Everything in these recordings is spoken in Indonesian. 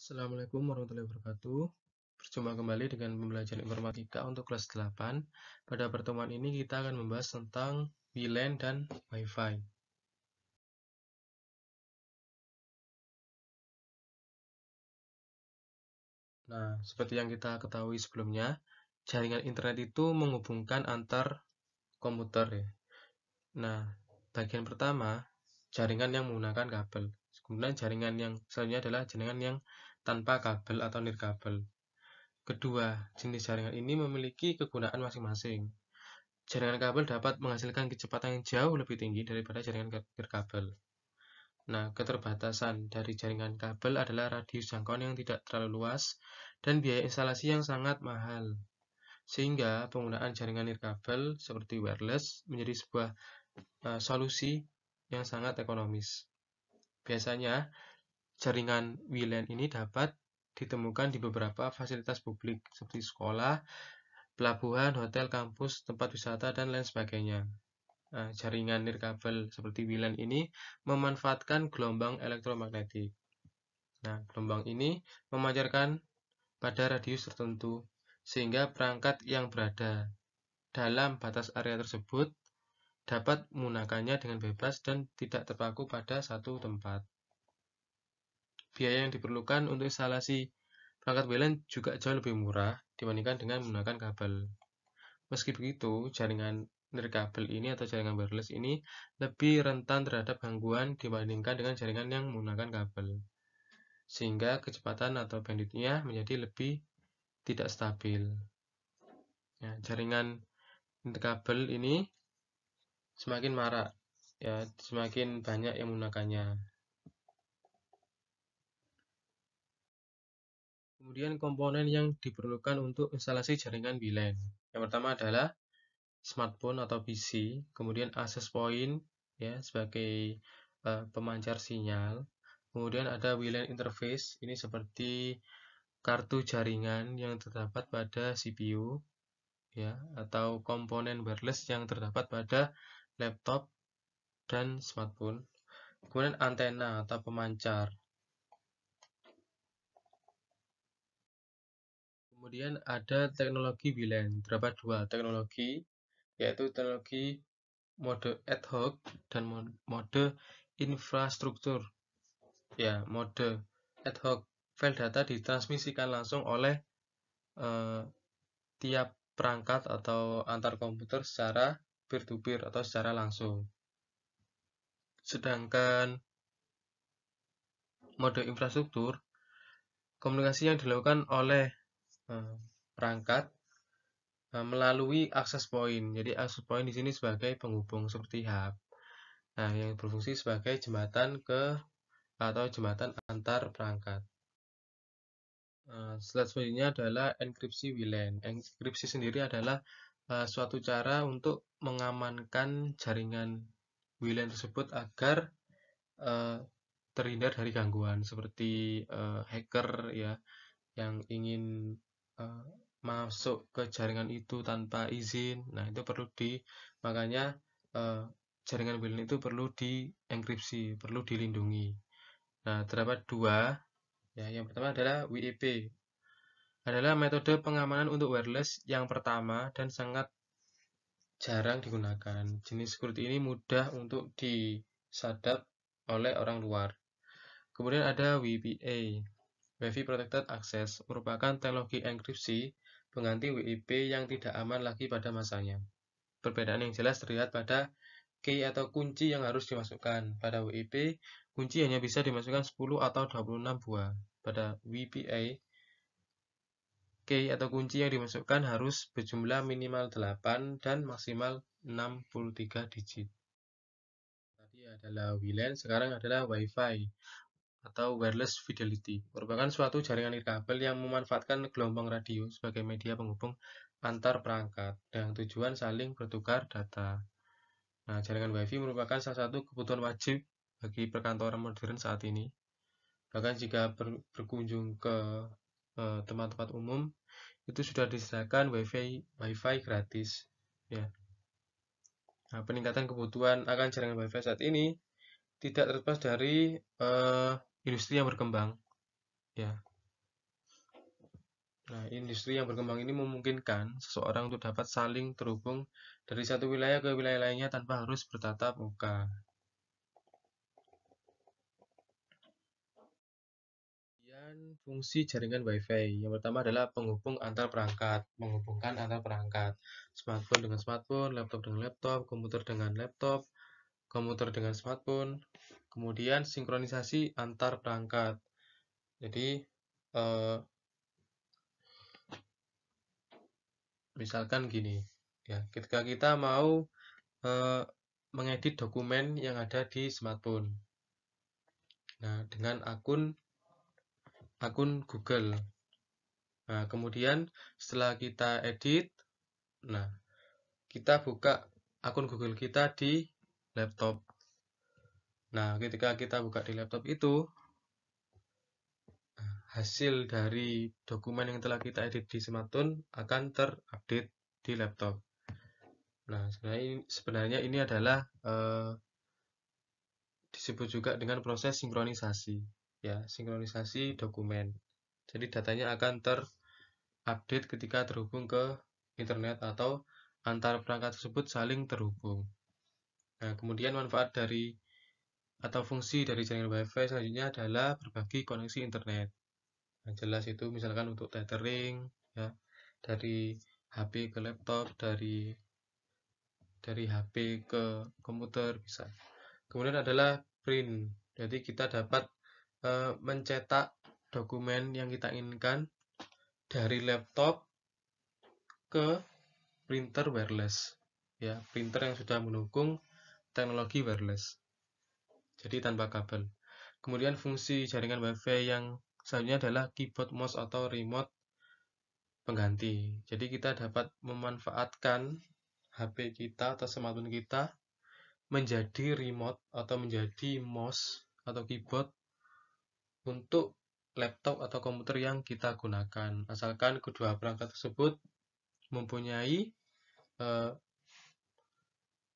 Assalamualaikum warahmatullahi wabarakatuh. Berjumpa kembali dengan pembelajaran informatika untuk kelas 8. Pada pertemuan ini kita akan membahas tentang VLAN dan Wi-Fi. Nah, seperti yang kita ketahui sebelumnya, jaringan internet itu menghubungkan antar komputer ya. Nah, bagian pertama jaringan yang menggunakan kabel. Kemudian jaringan yang selanjutnya adalah jaringan yang tanpa kabel atau nirkabel. Kedua, jenis jaringan ini memiliki kegunaan masing-masing. Jaringan kabel dapat menghasilkan kecepatan yang jauh lebih tinggi daripada jaringan nirkabel. Nah, keterbatasan dari jaringan kabel adalah radius jangkauan yang tidak terlalu luas dan biaya instalasi yang sangat mahal. Sehingga penggunaan jaringan nirkabel seperti wireless menjadi sebuah uh, solusi yang sangat ekonomis. Biasanya, jaringan WLAN e ini dapat ditemukan di beberapa fasilitas publik seperti sekolah, pelabuhan, hotel, kampus, tempat wisata, dan lain sebagainya. Nah, jaringan nirkabel seperti WLAN e ini memanfaatkan gelombang elektromagnetik. Nah, gelombang ini memancarkan pada radius tertentu, sehingga perangkat yang berada dalam batas area tersebut dapat menggunakannya dengan bebas dan tidak terpaku pada satu tempat biaya yang diperlukan untuk instalasi perangkat WLAN juga jauh lebih murah dibandingkan dengan menggunakan kabel. Meski begitu, jaringan nirkabel kabel ini atau jaringan wireless ini lebih rentan terhadap gangguan dibandingkan dengan jaringan yang menggunakan kabel. Sehingga kecepatan atau bandwidthnya menjadi lebih tidak stabil. Ya, jaringan kabel ini semakin marak, ya, semakin banyak yang menggunakannya. Kemudian komponen yang diperlukan untuk instalasi jaringan WLAN. Yang pertama adalah smartphone atau PC, kemudian access point ya sebagai uh, pemancar sinyal. Kemudian ada WLAN interface, ini seperti kartu jaringan yang terdapat pada CPU ya atau komponen wireless yang terdapat pada laptop dan smartphone. Kemudian antena atau pemancar Kemudian ada teknologi WLAN, terdapat dua teknologi, yaitu teknologi mode ad hoc dan mode infrastruktur. Ya, mode ad hoc. File data ditransmisikan langsung oleh eh, tiap perangkat atau antar komputer secara peer to -peer atau secara langsung. Sedangkan mode infrastruktur komunikasi yang dilakukan oleh Eh, perangkat eh, melalui akses point. Jadi akses point di sini sebagai penghubung seperti hub. Nah, yang berfungsi sebagai jembatan ke atau jembatan antar perangkat. Eh, selanjutnya adalah enkripsi WLAN. Enkripsi sendiri adalah suatu cara untuk mengamankan jaringan WLAN tersebut agar terhindar dari gangguan seperti hacker ya yang ingin Eh, masuk ke jaringan itu tanpa izin. Nah, itu perlu di makanya uh, jaringan WLAN itu perlu dienkripsi, perlu dilindungi. Nah, terdapat dua. Ya, yang pertama adalah WIP. Adalah metode pengamanan untuk wireless yang pertama dan sangat jarang digunakan. Jenis security ini mudah untuk disadap oleh orang luar. Kemudian ada WPA. WiFi Protected Access merupakan teknologi enkripsi pengganti WIP yang tidak aman lagi pada masanya. Perbedaan yang jelas terlihat pada key atau kunci yang harus dimasukkan. Pada WIP, kunci hanya bisa dimasukkan 10 atau 26 buah. Pada WPA, key atau kunci yang dimasukkan harus berjumlah minimal 8 dan maksimal 63 digit. Tadi adalah WLAN, sekarang adalah WiFi atau wireless fidelity merupakan suatu jaringan kabel yang memanfaatkan gelombang radio sebagai media penghubung antar perangkat dengan tujuan saling bertukar data. Nah, jaringan WiFi merupakan salah satu kebutuhan wajib bagi perkantoran modern saat ini. Bahkan jika ber, berkunjung ke eh, tempat-tempat umum, itu sudah disediakan WiFi WiFi gratis. Ya. Nah, peningkatan kebutuhan akan jaringan WiFi saat ini tidak terlepas dari uh, industri yang berkembang ya Nah, industri yang berkembang ini memungkinkan seseorang untuk dapat saling terhubung dari satu wilayah ke wilayah lainnya tanpa harus bertatap muka. Kemudian fungsi jaringan WiFi. Yang pertama adalah penghubung antar perangkat, menghubungkan antar perangkat. Smartphone dengan smartphone, laptop dengan laptop, komputer dengan laptop, komputer dengan smartphone, kemudian sinkronisasi antar perangkat. Jadi eh, misalkan gini, ya ketika kita mau eh, mengedit dokumen yang ada di smartphone. Nah dengan akun akun Google. Nah kemudian setelah kita edit, nah kita buka akun Google kita di laptop. Nah, ketika kita buka di laptop itu, eh, hasil dari dokumen yang telah kita edit di smartphone akan terupdate di laptop. Nah, sebenarnya ini, sebenarnya ini adalah eh, disebut juga dengan proses sinkronisasi, ya, sinkronisasi dokumen. Jadi datanya akan terupdate ketika terhubung ke internet atau antar perangkat tersebut saling terhubung. Nah, kemudian manfaat dari atau fungsi dari jaringan WiFi selanjutnya adalah berbagi koneksi internet. Yang jelas itu misalkan untuk tethering ya dari HP ke laptop, dari dari HP ke komputer bisa. Kemudian adalah print. Jadi kita dapat e, mencetak dokumen yang kita inginkan dari laptop ke printer wireless ya, printer yang sudah mendukung teknologi wireless jadi tanpa kabel. Kemudian fungsi jaringan WiFi yang selanjutnya adalah keyboard mouse atau remote pengganti. Jadi kita dapat memanfaatkan HP kita atau smartphone kita menjadi remote atau menjadi mouse atau keyboard untuk laptop atau komputer yang kita gunakan. Asalkan kedua perangkat tersebut mempunyai uh,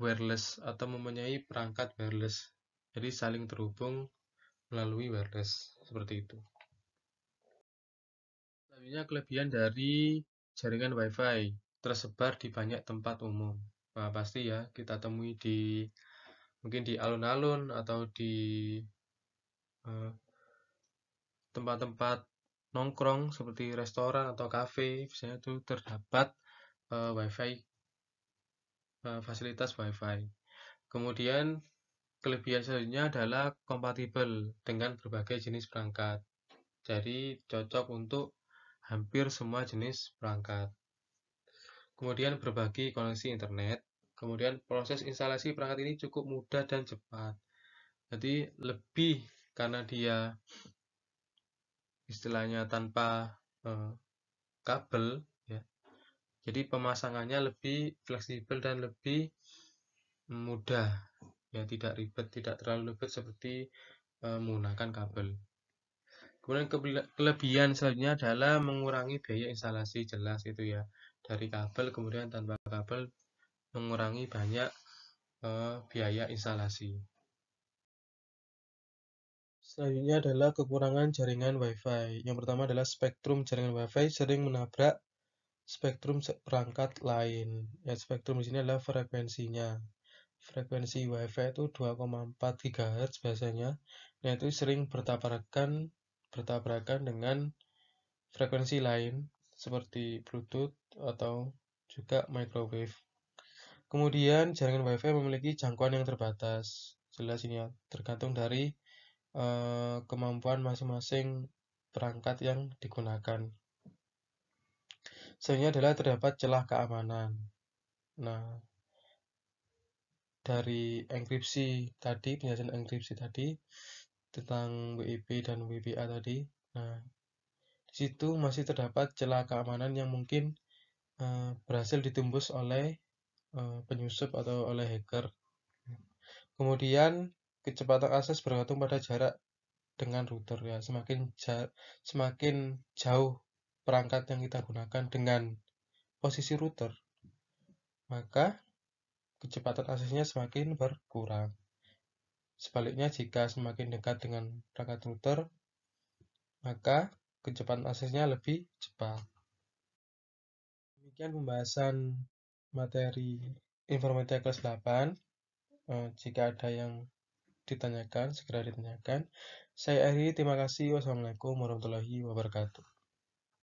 wireless atau mempunyai perangkat wireless jadi saling terhubung melalui wireless seperti itu. Selanjutnya kelebihan dari jaringan WiFi tersebar di banyak tempat umum. Nah, pasti ya kita temui di mungkin di alun-alun atau di eh, tempat-tempat eh, nongkrong seperti restoran atau kafe biasanya itu terdapat eh, wifi eh, fasilitas wifi kemudian Kelebihan selanjutnya adalah kompatibel dengan berbagai jenis perangkat. Jadi cocok untuk hampir semua jenis perangkat. Kemudian berbagi koneksi internet. Kemudian proses instalasi perangkat ini cukup mudah dan cepat. Jadi lebih karena dia istilahnya tanpa eh, kabel ya. Jadi pemasangannya lebih fleksibel dan lebih mudah ya tidak ribet tidak terlalu ribet seperti e, menggunakan kabel kemudian kelebihan selanjutnya adalah mengurangi biaya instalasi jelas itu ya dari kabel kemudian tanpa kabel mengurangi banyak e, biaya instalasi selanjutnya adalah kekurangan jaringan WiFi yang pertama adalah spektrum jaringan WiFi sering menabrak spektrum perangkat lain. Ya, spektrum di sini adalah frekuensinya frekuensi WiFi itu 2,4 GHz biasanya nah itu sering bertabrakan bertabrakan dengan frekuensi lain seperti Bluetooth atau juga microwave kemudian jaringan WiFi memiliki jangkauan yang terbatas jelas ini ya tergantung dari uh, kemampuan masing-masing perangkat yang digunakan selanjutnya adalah terdapat celah keamanan nah dari enkripsi tadi, penjelasan enkripsi tadi tentang WIP dan WPA tadi. Nah, di situ masih terdapat celah keamanan yang mungkin uh, berhasil ditembus oleh uh, penyusup atau oleh hacker. Kemudian kecepatan akses bergantung pada jarak dengan router ya. Semakin ja semakin jauh perangkat yang kita gunakan dengan posisi router, maka kecepatan aksesnya semakin berkurang. Sebaliknya, jika semakin dekat dengan perangkat router, maka kecepatan aksesnya lebih cepat. Demikian pembahasan materi informatika kelas 8. Eh, jika ada yang ditanyakan, segera ditanyakan. Saya akhiri, terima kasih. Wassalamualaikum warahmatullahi wabarakatuh.